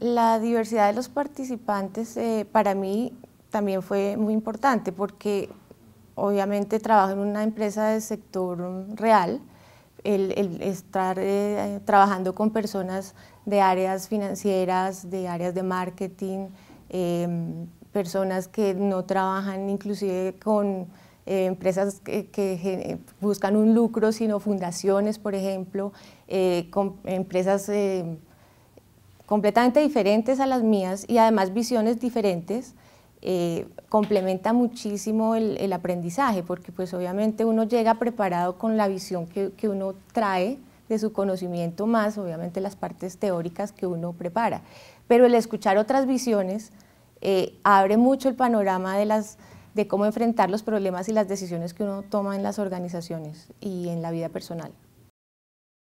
La diversidad de los participantes eh, para mí también fue muy importante porque obviamente trabajo en una empresa de sector real, el, estar eh, trabajando con personas de áreas financieras, de áreas de marketing, em, personas que no trabajan inclusive con eh, empresas que, que, buscan un lucro, sino fundaciones, por ejemplo, con empresas em, completamente diferentes a las mías y además visiones diferentes, eh, complementa muchísimo el, aprendizaje, porque pues obviamente uno llega preparado con la visión que, uno trae de su conocimiento más, obviamente las partes teóricas que uno prepara. Pero el escuchar otras visiones eh, abre mucho el panorama de cómo enfrentar los problemas y las decisiones que uno toma en las organizaciones y en la vida personal.